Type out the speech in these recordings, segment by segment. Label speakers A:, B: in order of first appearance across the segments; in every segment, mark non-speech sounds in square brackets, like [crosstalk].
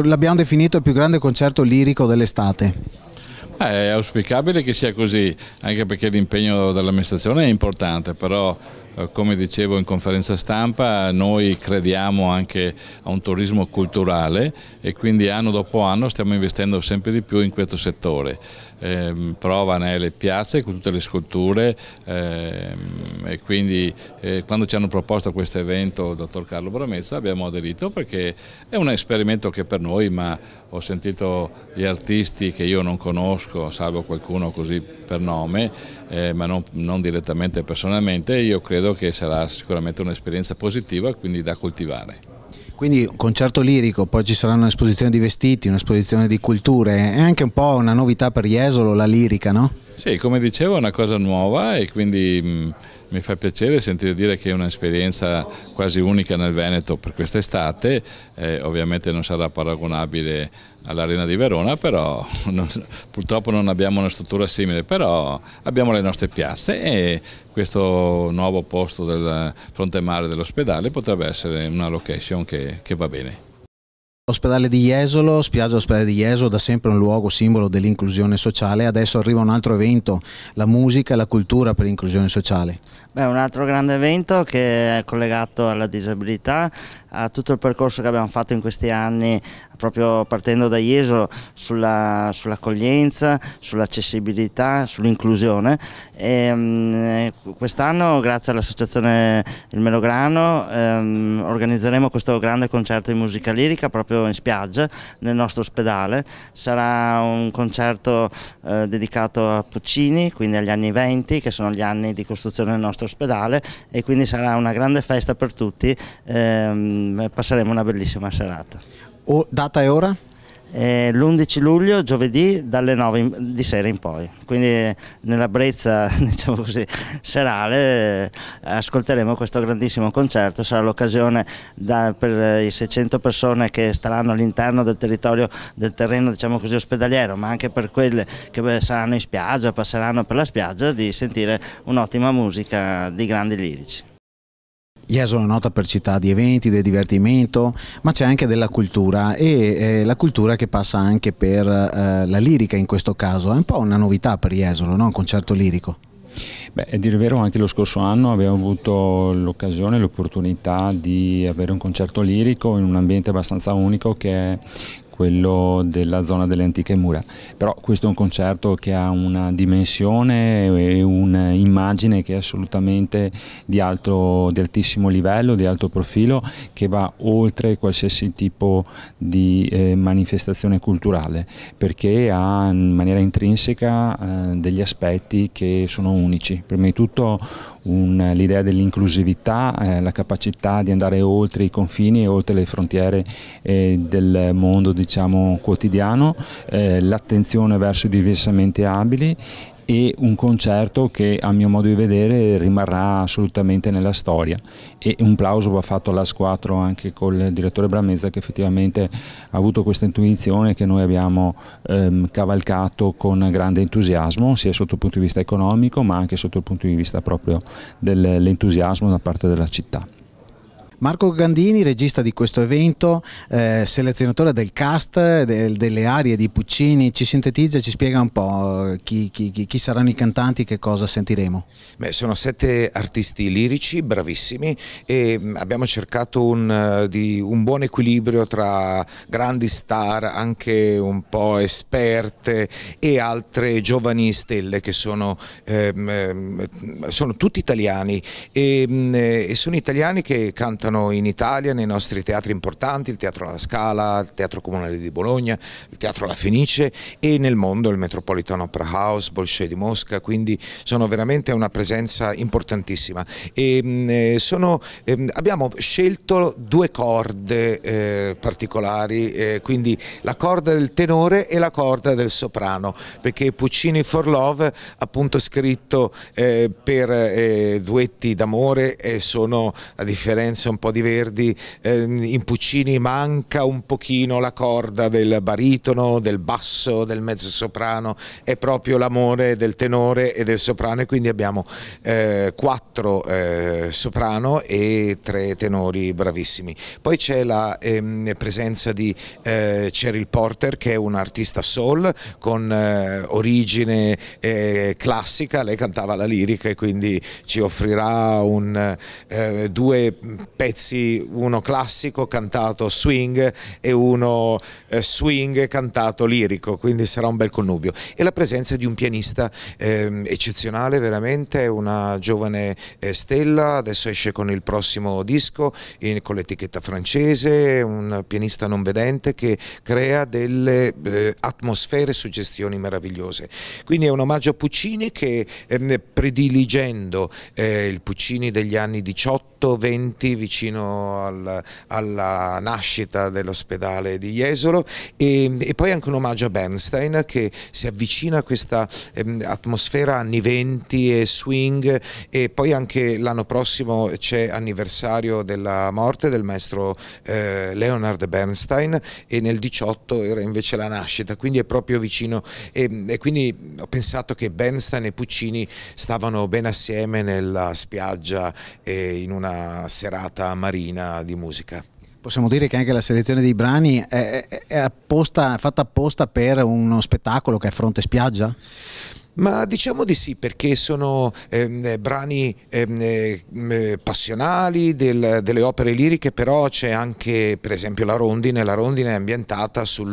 A: l'abbiamo definito il più grande concerto lirico dell'estate.
B: Eh, è auspicabile che sia così, anche perché l'impegno dell'amministrazione è importante, però eh, come dicevo in conferenza stampa, noi crediamo anche a un turismo culturale e quindi anno dopo anno stiamo investendo sempre di più in questo settore. Eh, prova le piazze con tutte le sculture eh, e quindi eh, quando ci hanno proposto questo evento il dottor Carlo Bramezza abbiamo aderito perché è un esperimento che per noi, ma ho sentito gli artisti che io non conosco, salvo qualcuno così per nome, eh, ma non, non direttamente personalmente, io credo credo che sarà sicuramente un'esperienza positiva, quindi da coltivare.
A: Quindi un concerto lirico, poi ci sarà un'esposizione di vestiti, un'esposizione di culture, è anche un po' una novità per Jesolo la lirica, no?
B: Sì, come dicevo è una cosa nuova e quindi mh, mm, mi fa piacere sentire dire che è un'esperienza quasi unica nel Veneto per quest'estate, eh, ovviamente non sarà paragonabile all'Arena di Verona, però [laughs] non, purtroppo non abbiamo una struttura simile, però abbiamo le nostre piazze e questo nuovo posto del fronte mare dell'ospedale potrebbe essere una location che, che va bene.
A: L'ospedale di Jesolo, spiaggia ospedale di Jesolo, da sempre un luogo simbolo dell'inclusione sociale, adesso arriva un altro evento, la musica e la cultura per l'inclusione sociale.
C: Beh, un altro grande evento che è collegato alla disabilità, a tutto il percorso che abbiamo fatto in questi anni, proprio partendo da Jesolo, sull'accoglienza, sull sull'accessibilità, sull'inclusione. Ehm, quest'anno, grazie all'associazione Il Melograno, ehm, organizzeremo questo grande concerto di musica lirica proprio proprio in spiaggia nel nostro ospedale. Sarà un concerto eh, dedicato a Puccini, quindi agli anni 20 che sono gli anni di costruzione del nostro ospedale e quindi sarà una grande festa per tutti, ehm, passeremo una bellissima serata. O, data e ora? eh, l'11 luglio, giovedì, dalle 9 in, di sera in poi. Quindi nella brezza [laughs] diciamo così, serale eh, ascolteremo questo grandissimo concerto, sarà l'occasione per eh, i 600 persone che staranno all'interno del territorio, del terreno diciamo così, ospedaliero, ma anche per quelle che beh, saranno in spiaggia, passeranno per la spiaggia, di sentire un'ottima musica di grandi lirici.
A: Jesolo è nota per città di eventi, del divertimento, ma c'è anche della cultura e eh, la cultura che passa anche per eh, la lirica in questo caso, è un po' una novità per Jesolo, no? un concerto lirico.
D: Beh, a dire vero anche lo scorso anno abbiamo avuto l'occasione, l'opportunità di avere un concerto lirico in un ambiente abbastanza unico che è quello della zona delle antiche mura. Però questo è un concerto che ha una dimensione e un'immagine che è assolutamente di, alto, di altissimo livello, di alto profilo, che va oltre qualsiasi tipo di eh, manifestazione culturale, perché ha in maniera intrinseca eh, degli aspetti che sono unici. Prima di tutto un, eh, l'idea dell'inclusività, eh, la capacità di andare oltre i confini e oltre le frontiere eh, del mondo diciamo, quotidiano, eh, l'attenzione verso i diversamente abili e un concerto che a mio modo di vedere rimarrà assolutamente nella storia e un plauso va fatto all'AS 4 anche col direttore Bramezza che effettivamente ha avuto questa intuizione che noi abbiamo ehm, cavalcato con grande entusiasmo sia sotto il punto di vista economico ma anche sotto il punto di vista proprio dell'entusiasmo da parte della città.
A: Marco Gandini, regista di questo evento, eh, selezionatore del cast, del, delle arie di Puccini, ci sintetizza e ci spiega un po' chi, chi, chi,
E: saranno i cantanti, che cosa sentiremo. Beh, sono sette artisti lirici, bravissimi, e mm, abbiamo cercato un, eh, di, un buon equilibrio tra grandi star, anche un po' esperte, e altre giovani stelle che sono, ehm, ehm sono tutti italiani e, mm, e sono italiani che cantano recitano in Italia nei nostri teatri importanti, il Teatro La Scala, il Teatro Comunale di Bologna, il Teatro La Fenice e nel mondo il Metropolitan Opera House, Bolshoi di Mosca, quindi sono veramente una presenza importantissima. E, mm, eh, sono, ehm, abbiamo scelto due corde eh, particolari, eh, quindi la corda del tenore e la corda del soprano, perché Puccini for Love, appunto scritto eh, per eh, duetti d'amore, sono a differenza un po' di Verdi, eh, in Puccini manca un pochino la corda del baritono, del basso, del mezzosoprano, è proprio l'amore del tenore e del soprano e quindi abbiamo eh, quattro eh, soprano e tre tenori bravissimi. Poi c'è la ehm, presenza di eh, Cheryl Porter che è un artista soul con eh, origine eh, classica, lei cantava la lirica e quindi ci offrirà un, eh, due pezzi pezzi, uno classico cantato swing e uno eh, swing cantato lirico, quindi sarà un bel connubio. E la presenza di un pianista eh, eccezionale veramente, una giovane eh, stella, adesso esce con il prossimo disco in, con l'etichetta francese, un pianista non vedente che crea delle eh, atmosfere e suggestioni meravigliose. Quindi è un omaggio a Puccini che ehm, prediligendo eh, il Puccini degli anni 18, 20, vicino al, alla nascita dell'ospedale di Jesolo e, e, poi anche un omaggio a Bernstein che si avvicina a questa ehm, atmosfera anni 20 e swing e poi anche l'anno prossimo c'è anniversario della morte del maestro eh, Leonard Bernstein e nel 18 era invece la nascita, quindi è proprio vicino e, e quindi ho pensato che Bernstein e Puccini stavano ben assieme nella spiaggia eh, in una serata serata marina di musica.
A: Possiamo dire che anche la selezione dei brani è, è, apposta, è fatta apposta per uno spettacolo che è fronte spiaggia?
E: Ma diciamo di sì perché sono ehm, eh, brani ehm, eh, eh, passionali del, delle opere liriche, però c'è anche per esempio la rondine, la rondine è ambientata sul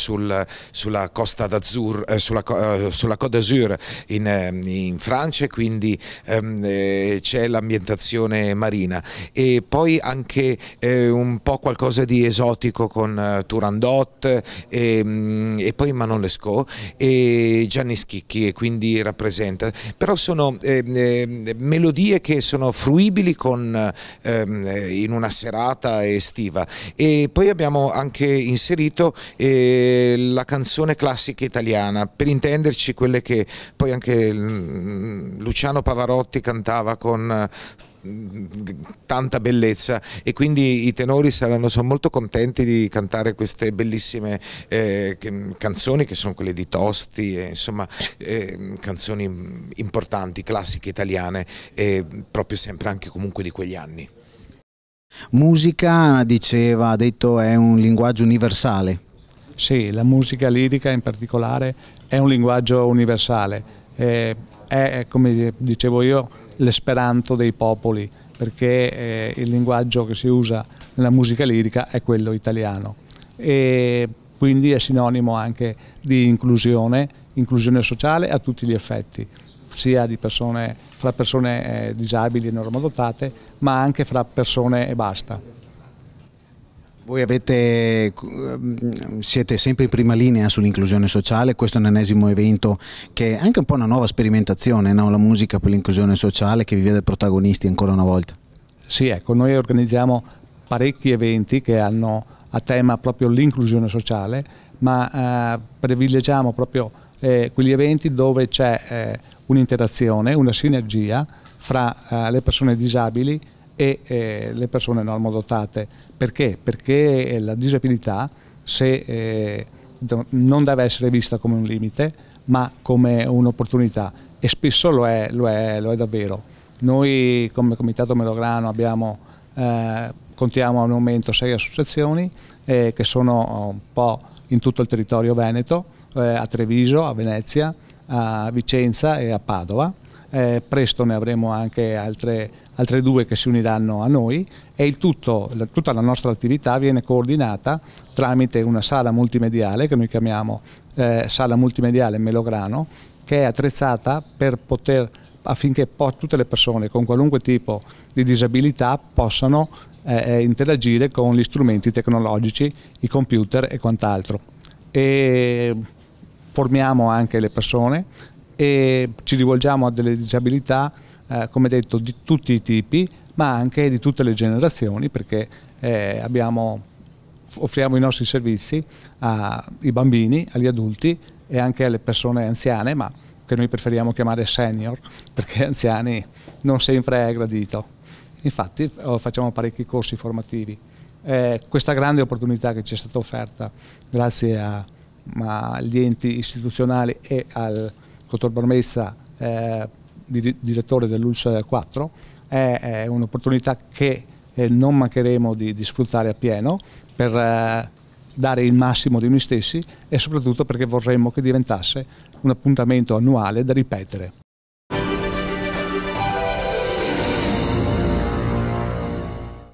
E: sul, sulla Costa d'Azur, eh, sulla, eh, sulla Côte d'Azur in, ehm, in, Francia, quindi ehm, c'è l'ambientazione marina e poi anche un po' qualcosa di esotico con Turandot e, ehm, e poi Manon Lescaut e Gianni Schicchi e quindi rappresenta, però sono eh, melodie che sono fruibili con, ehm, eh, in una serata estiva e poi abbiamo anche inserito eh, la canzone classica italiana, per intenderci quelle che poi anche mm, Luciano Pavarotti cantava con tanta bellezza e quindi i tenori saranno sono molto contenti di cantare queste bellissime eh, canzoni che sono quelle di Tosti, eh, insomma eh, canzoni importanti, classiche italiane e proprio sempre anche comunque di quegli anni.
F: Musica, diceva, ha detto, è un linguaggio universale. Sì, la musica lirica in particolare è un linguaggio universale, è, eh, è come dicevo io l'esperanto dei popoli, perché eh, il linguaggio che si usa nella musica lirica è quello italiano e quindi è sinonimo anche di inclusione, inclusione sociale a tutti gli effetti, sia persone, fra persone eh, disabili e normodotate, ma anche fra persone e basta.
A: Voi avete, mm, siete sempre in prima linea sull'inclusione sociale, questo è un ennesimo evento che è anche un po' una nuova sperimentazione, no? la musica per l'inclusione sociale che vi vede protagonisti ancora una volta.
F: Sì, ecco, noi organizziamo parecchi eventi che hanno a tema proprio l'inclusione sociale, ma eh, privilegiamo proprio eh, quegli eventi dove c'è eh, un'interazione, una sinergia fra eh, le persone disabili e eh, le persone normodotate. Perché? Perché eh, la disabilità se, eh, non deve essere vista come un limite, ma come un'opportunità e spesso lo è, lo è, lo è davvero. Noi come Comitato Melograno abbiamo, eh, contiamo al momento sei associazioni eh, che sono un po' in tutto il territorio veneto, eh, a Treviso, a Venezia, a Vicenza e a Padova. presto ne avremo anche altre altre due che si uniranno a noi e il tutto, la, tutta la nostra attività viene coordinata tramite una sala multimediale che noi chiamiamo eh, sala multimediale Melograno che è attrezzata per poter affinché po tutte le persone con qualunque tipo di disabilità possano eh, eh interagire con gli strumenti tecnologici, i computer e quant'altro. E formiamo anche le persone e ci rivolgiamo a delle disabilità eh, come detto, di tutti i tipi, ma anche di tutte le generazioni, perché eh, abbiamo, offriamo i nostri servizi ai bambini, agli adulti e anche alle persone anziane, ma che noi preferiamo chiamare senior, perché [laughs] anziani non sempre è gradito. Infatti oh, facciamo parecchi corsi formativi. Eh, questa grande opportunità che ci è stata offerta grazie a, agli enti istituzionali e al dottor Bormessa eh, di direttore dell'ULS 4 è, è un'opportunità che eh, non mancheremo di, di, sfruttare a pieno per eh, dare il massimo di noi stessi e soprattutto perché vorremmo che diventasse un appuntamento annuale da ripetere.